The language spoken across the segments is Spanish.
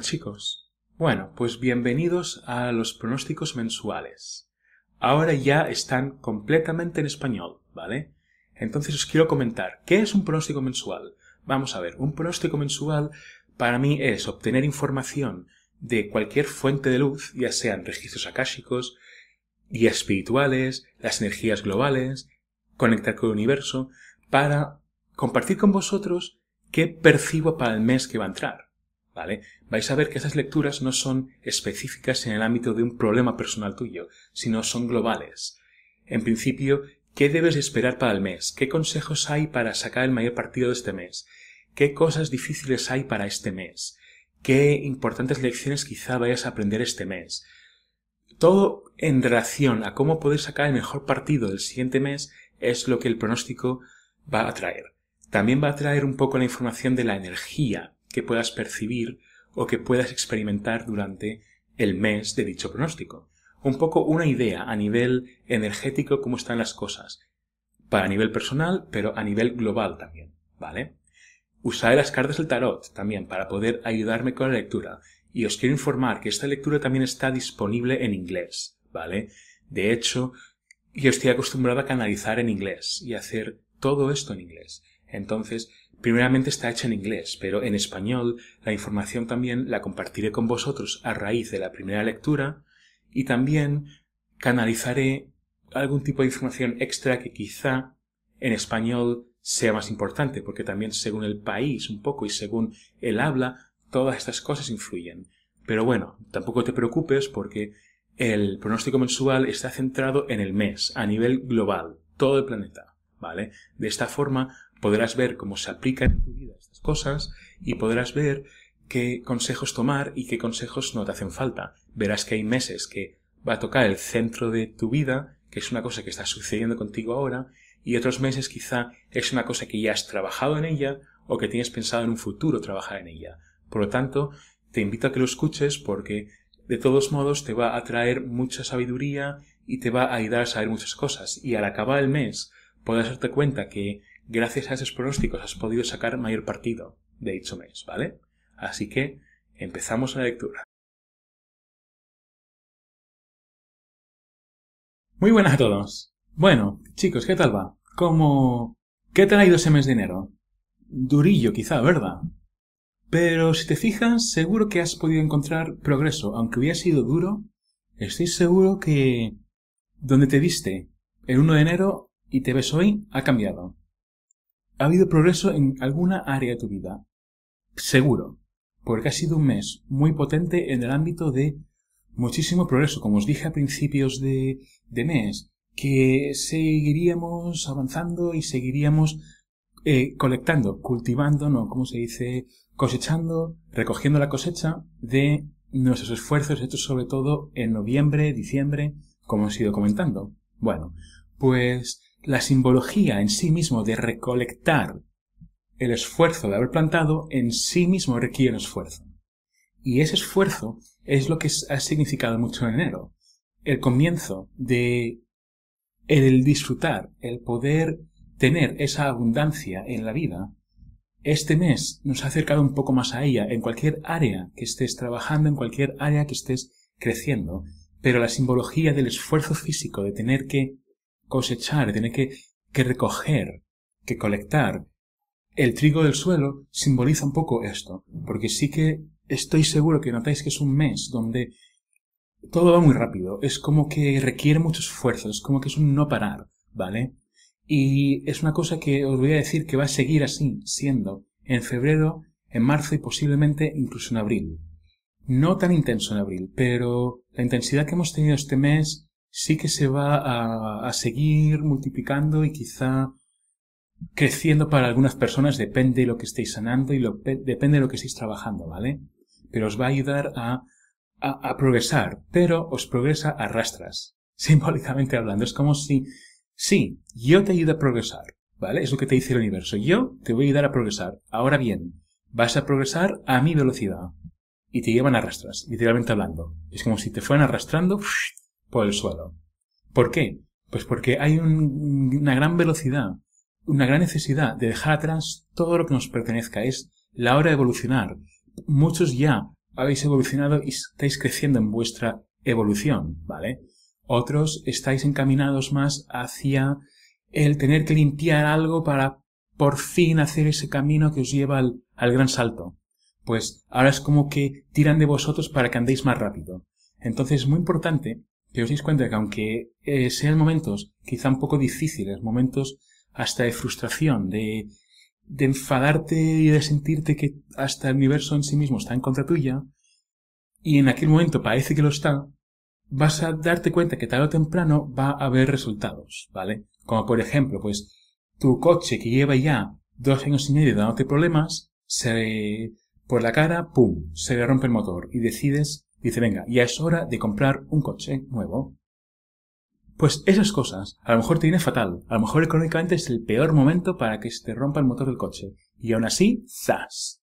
chicos. Bueno, pues bienvenidos a los pronósticos mensuales. Ahora ya están completamente en español, ¿vale? Entonces os quiero comentar, ¿qué es un pronóstico mensual? Vamos a ver, un pronóstico mensual para mí es obtener información de cualquier fuente de luz, ya sean registros akáshicos, guías espirituales, las energías globales, conectar con el universo, para compartir con vosotros qué percibo para el mes que va a entrar. ¿vale? Vais a ver que esas lecturas no son específicas en el ámbito de un problema personal tuyo, sino son globales. En principio, ¿qué debes esperar para el mes? ¿Qué consejos hay para sacar el mayor partido de este mes? ¿Qué cosas difíciles hay para este mes? ¿Qué importantes lecciones quizá vayas a aprender este mes? Todo en relación a cómo poder sacar el mejor partido del siguiente mes es lo que el pronóstico va a traer. También va a traer un poco la información de la energía que puedas percibir o que puedas experimentar durante el mes de dicho pronóstico. Un poco una idea a nivel energético cómo están las cosas, para nivel personal, pero a nivel global también, ¿vale? Usaré las cartas del tarot también para poder ayudarme con la lectura. Y os quiero informar que esta lectura también está disponible en inglés, ¿vale? De hecho, yo estoy acostumbrado a canalizar en inglés y hacer todo esto en inglés. Entonces, Primeramente está hecha en inglés, pero en español la información también la compartiré con vosotros a raíz de la primera lectura y también canalizaré algún tipo de información extra que quizá en español sea más importante, porque también según el país un poco y según el habla, todas estas cosas influyen. Pero bueno, tampoco te preocupes porque el pronóstico mensual está centrado en el mes, a nivel global, todo el planeta, ¿vale? De esta forma Podrás ver cómo se aplican en tu vida estas cosas y podrás ver qué consejos tomar y qué consejos no te hacen falta. Verás que hay meses que va a tocar el centro de tu vida, que es una cosa que está sucediendo contigo ahora, y otros meses quizá es una cosa que ya has trabajado en ella o que tienes pensado en un futuro trabajar en ella. Por lo tanto, te invito a que lo escuches porque de todos modos te va a traer mucha sabiduría y te va a ayudar a saber muchas cosas. Y al acabar el mes podrás darte cuenta que gracias a esos pronósticos has podido sacar mayor partido de dicho mes, ¿vale? Así que empezamos la lectura. Muy buenas a todos. Bueno, chicos, ¿qué tal va? ¿Cómo... ¿Qué te ha ido ese mes de enero? Durillo, quizá, ¿verdad? Pero si te fijas, seguro que has podido encontrar progreso. Aunque hubiera sido duro, estoy seguro que donde te viste el 1 de enero y te ves hoy ha cambiado. ¿Ha habido progreso en alguna área de tu vida? Seguro, porque ha sido un mes muy potente en el ámbito de muchísimo progreso, como os dije a principios de, mes, que seguiríamos avanzando y seguiríamos eh, colectando, cultivando, no, ¿cómo se dice? Cosechando, recogiendo la cosecha de nuestros esfuerzos hechos sobre todo en noviembre, diciembre, como os he ido comentando. Bueno, pues la simbología en sí mismo de recolectar el esfuerzo de haber plantado en sí mismo requiere esfuerzo. Y ese esfuerzo es lo que ha significado mucho en enero. El comienzo de el disfrutar, el poder tener esa abundancia en la vida, este mes nos ha acercado un poco más a ella en cualquier área que estés trabajando, en cualquier área que estés creciendo, pero la simbología del esfuerzo físico, de tener que cosechar, tiene que, que recoger, que colectar. El trigo del suelo simboliza un poco esto, porque sí que estoy seguro que notáis que es un mes donde todo va muy rápido, es como que requiere mucho esfuerzo, es como que es un no parar, ¿vale? Y es una cosa que os voy a decir que va a seguir así, siendo en febrero, en marzo y posiblemente incluso en abril. No tan intenso en abril, pero la intensidad que hemos tenido este mes sí que se va a, seguir multiplicando y quizá creciendo para algunas personas, depende de lo que estéis sanando y depende de lo que estéis trabajando, ¿vale? Pero os va a ayudar a, a, progresar, pero os progresa a rastras, simbólicamente hablando. Es como si, sí, yo te ayudo a progresar, ¿vale? Es lo que te dice el universo. Yo te voy a ayudar a progresar. Ahora bien, vas a progresar a mi velocidad. Y te llevan a rastras, literalmente hablando. Es como si te fueran arrastrando por el suelo. ¿Por qué? Pues porque hay una gran velocidad, una gran necesidad de dejar atrás todo lo que nos pertenezca. Es la hora de evolucionar. Muchos ya habéis evolucionado y estáis creciendo en vuestra evolución, ¿vale? Otros estáis encaminados más hacia el tener que limpiar algo para por fin hacer ese camino que os lleva al, al, gran salto. Pues ahora es como que tiran de vosotros para que andéis más rápido. Entonces es muy importante que os dais cuenta que aunque eh, sean momentos quizá un poco difíciles, momentos hasta de frustración, de, de enfadarte y de sentirte que hasta el universo en sí mismo está en contra tuya, y en aquel momento parece que lo está, vas a darte cuenta que tarde o temprano va a haber resultados, ¿vale? Como por ejemplo, pues tu coche que lleva ya dos años y medio dándote problemas, se por la cara, ¡pum!, se le rompe el motor y decides Dice, venga, ya es hora de comprar un coche nuevo. Pues esas cosas, a lo mejor te viene fatal, a lo mejor económicamente es el peor momento para que se te rompa el motor del coche. Y aún así, ¡zas!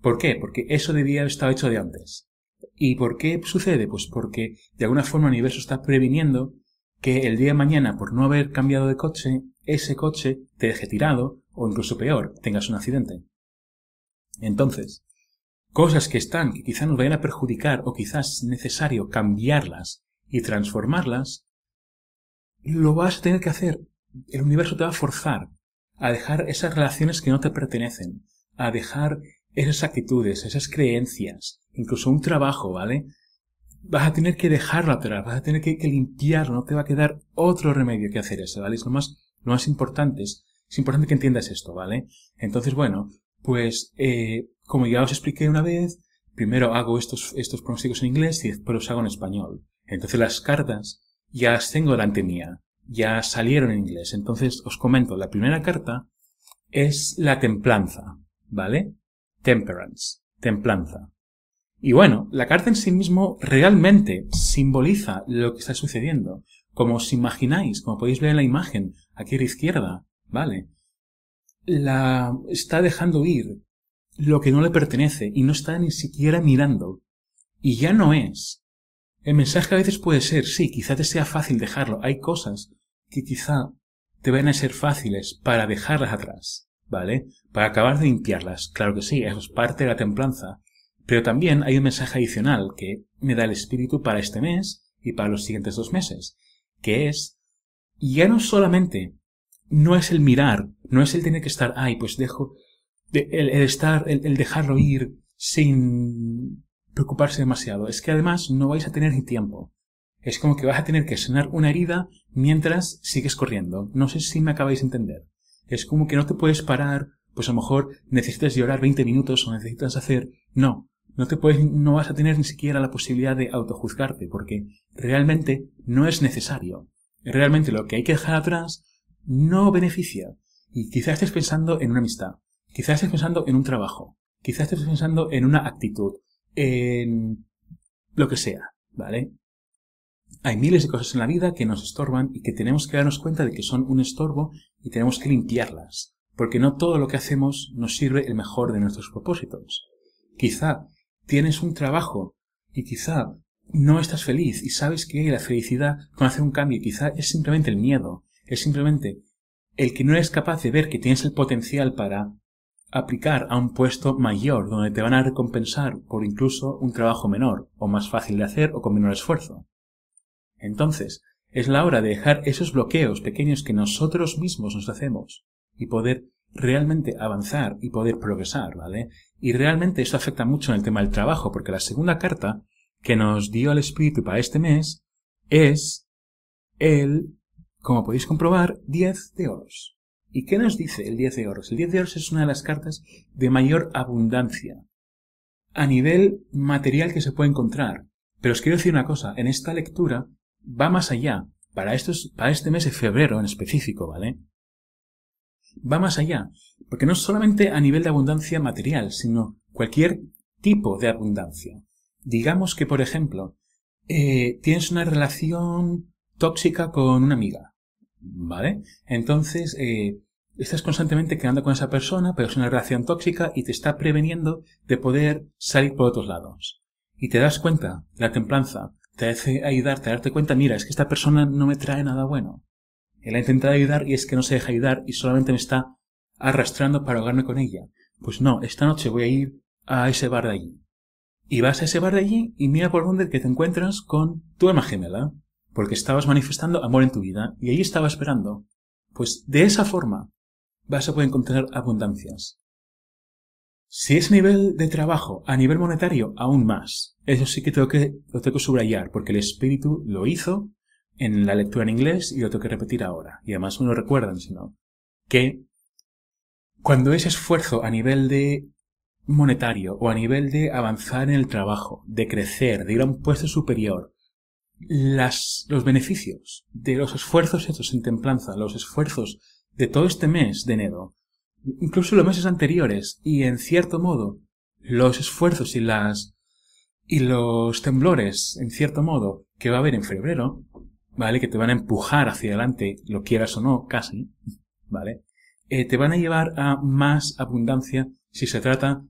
¿Por qué? Porque eso debía haber estado hecho de antes. ¿Y por qué sucede? Pues porque de alguna forma el universo está previniendo que el día de mañana, por no haber cambiado de coche, ese coche te deje tirado o incluso peor, tengas un accidente. Entonces, cosas que están, que quizás nos vayan a perjudicar o quizás es necesario cambiarlas y transformarlas, lo vas a tener que hacer. El universo te va a forzar a dejar esas relaciones que no te pertenecen, a dejar esas actitudes, esas creencias, incluso un trabajo, ¿vale? Vas a tener que dejarlo atrás, vas a tener que, limpiarlo, no te va a quedar otro remedio que hacer eso, ¿vale? Es lo más, lo más importante, es, importante que entiendas esto, ¿vale? Entonces, bueno, pues eh, como ya os expliqué una vez, primero hago estos, estos pronósticos en inglés y después los hago en español. Entonces las cartas ya las tengo delante mía, ya salieron en inglés. Entonces os comento, la primera carta es la templanza, ¿vale? Temperance, templanza. Y bueno, la carta en sí mismo realmente simboliza lo que está sucediendo. Como os imagináis, como podéis ver en la imagen, aquí a la izquierda, ¿vale? La está dejando ir, lo que no le pertenece y no está ni siquiera mirando. Y ya no es. El mensaje a veces puede ser, sí, quizá te sea fácil dejarlo. Hay cosas que quizá te van a ser fáciles para dejarlas atrás, ¿vale? Para acabar de limpiarlas. Claro que sí, eso es parte de la templanza. Pero también hay un mensaje adicional que me da el espíritu para este mes y para los siguientes dos meses, que es, ya no solamente no es el mirar, no es el tener que estar, ay, pues dejo el, estar, el, dejarlo ir sin preocuparse demasiado. Es que además no vais a tener ni tiempo. Es como que vas a tener que sanar una herida mientras sigues corriendo. No sé si me acabáis de entender. Es como que no te puedes parar, pues a lo mejor necesitas llorar 20 minutos o necesitas hacer. No, no te puedes, no vas a tener ni siquiera la posibilidad de autojuzgarte, porque realmente no es necesario. Realmente lo que hay que dejar atrás no beneficia. Y quizás estés pensando en una amistad. Quizás estés pensando en un trabajo, quizás estés pensando en una actitud, en lo que sea, ¿vale? Hay miles de cosas en la vida que nos estorban y que tenemos que darnos cuenta de que son un estorbo y tenemos que limpiarlas, porque no todo lo que hacemos nos sirve el mejor de nuestros propósitos. Quizá tienes un trabajo y quizá no estás feliz y sabes que hay la felicidad con hacer un cambio quizá es simplemente el miedo, es simplemente el que no eres capaz de ver que tienes el potencial para aplicar a un puesto mayor, donde te van a recompensar por incluso un trabajo menor, o más fácil de hacer o con menor esfuerzo. Entonces, es la hora de dejar esos bloqueos pequeños que nosotros mismos nos hacemos y poder realmente avanzar y poder progresar, ¿vale? Y realmente eso afecta mucho en el tema del trabajo, porque la segunda carta que nos dio el espíritu para este mes es el, como podéis comprobar, 10 de oros. ¿Y qué nos dice el 10 de oros? El 10 de oros es una de las cartas de mayor abundancia a nivel material que se puede encontrar. Pero os quiero decir una cosa, en esta lectura va más allá. Para, para este mes de febrero en específico, ¿vale? Va más allá. Porque no solamente a nivel de abundancia material, sino cualquier tipo de abundancia. Digamos que, por ejemplo, eh, tienes una relación tóxica con una amiga ¿Vale? Entonces, eh, estás constantemente quedando con esa persona, pero es una relación tóxica y te está preveniendo de poder salir por otros lados. Y te das cuenta, la templanza te hace ayudarte a darte cuenta, mira, es que esta persona no me trae nada bueno. Él ha intentado ayudar y es que no se deja ayudar y solamente me está arrastrando para ahogarme con ella. Pues no, esta noche voy a ir a ese bar de allí. Y vas a ese bar de allí y mira por dónde que te encuentras con tu alma gemela porque estabas manifestando amor en tu vida y ahí estaba esperando. Pues de esa forma vas a poder encontrar abundancias. Si es nivel de trabajo, a nivel monetario, aún más. Eso sí que tengo que, lo tengo que subrayar, porque el espíritu lo hizo en la lectura en inglés y lo tengo que repetir ahora. Y además uno lo recuerdan, sino que cuando es esfuerzo a nivel de monetario o a nivel de avanzar en el trabajo, de crecer, de ir a un puesto superior, los beneficios de los esfuerzos hechos en templanza, los esfuerzos de todo este mes de enero, incluso los meses anteriores, y en cierto modo, los esfuerzos y las, y los temblores, en cierto modo, que va a haber en febrero, ¿vale? Que te van a empujar hacia adelante, lo quieras o no, casi, ¿vale? Eh, te van a llevar a más abundancia si se trata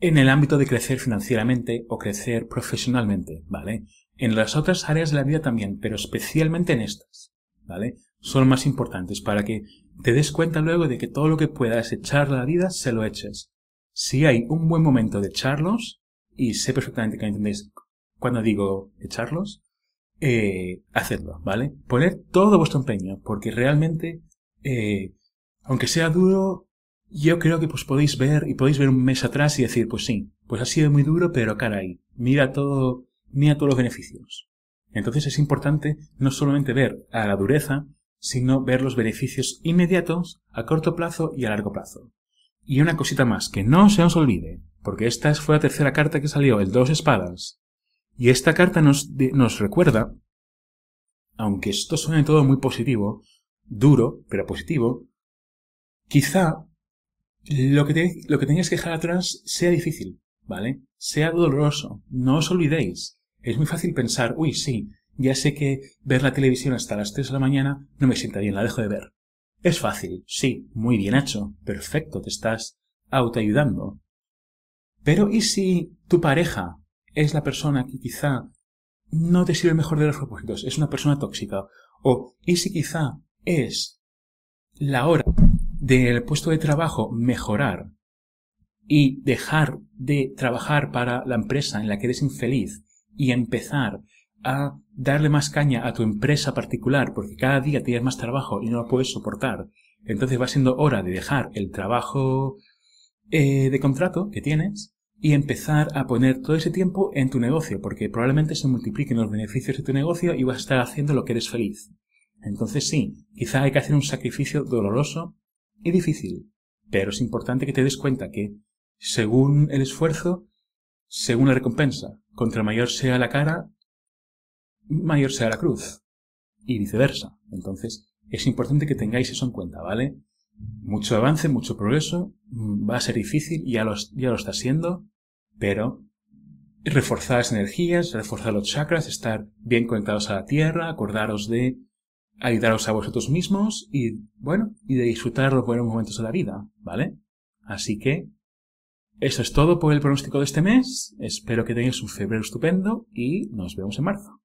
en el ámbito de crecer financieramente o crecer profesionalmente, ¿vale? en las otras áreas de la vida también, pero especialmente en estas, ¿vale? Son más importantes para que te des cuenta luego de que todo lo que puedas echar a la vida, se lo eches. Si hay un buen momento de echarlos, y sé perfectamente que entendéis cuando digo echarlos, eh, hacedlo, ¿vale? Poner todo vuestro empeño, porque realmente, eh, aunque sea duro, yo creo que pues podéis ver y podéis ver un mes atrás y decir, pues sí, pues ha sido muy duro, pero caray, mira todo ni a todos los beneficios. Entonces es importante no solamente ver a la dureza, sino ver los beneficios inmediatos a corto plazo y a largo plazo. Y una cosita más, que no se os olvide, porque esta fue la tercera carta que salió, el dos espadas. Y esta carta nos, nos recuerda, aunque esto suene todo muy positivo, duro, pero positivo, quizá lo que, lo que tengáis que dejar atrás sea difícil, ¿vale? Sea doloroso, no os olvidéis. Es muy fácil pensar, uy, sí, ya sé que ver la televisión hasta las 3 de la mañana no me sienta bien, la dejo de ver. Es fácil, sí, muy bien hecho, perfecto, te estás autoayudando. Pero ¿y si tu pareja es la persona que quizá no te sirve mejor de los propósitos, es una persona tóxica? ¿O y si quizá es la hora del puesto de trabajo mejorar y dejar de trabajar para la empresa en la que eres infeliz y empezar a darle más caña a tu empresa particular porque cada día tienes más trabajo y no lo puedes soportar, entonces va siendo hora de dejar el trabajo eh, de contrato que tienes y empezar a poner todo ese tiempo en tu negocio porque probablemente se multipliquen los beneficios de tu negocio y vas a estar haciendo lo que eres feliz. Entonces sí, quizá hay que hacer un sacrificio doloroso y difícil, pero es importante que te des cuenta que según el esfuerzo según la recompensa. Contra mayor sea la cara, mayor sea la cruz. Y viceversa. Entonces, es importante que tengáis eso en cuenta, ¿vale? Mucho avance, mucho progreso, mm, va a ser difícil, ya lo, ya lo está siendo, pero reforzar las energías, reforzar los chakras, estar bien conectados a la tierra, acordaros de ayudaros a vosotros mismos y, bueno, y de disfrutar los buenos momentos de la vida, ¿vale? Así que eso es todo por el pronóstico de este mes. Espero que tengáis un febrero estupendo y nos vemos en marzo.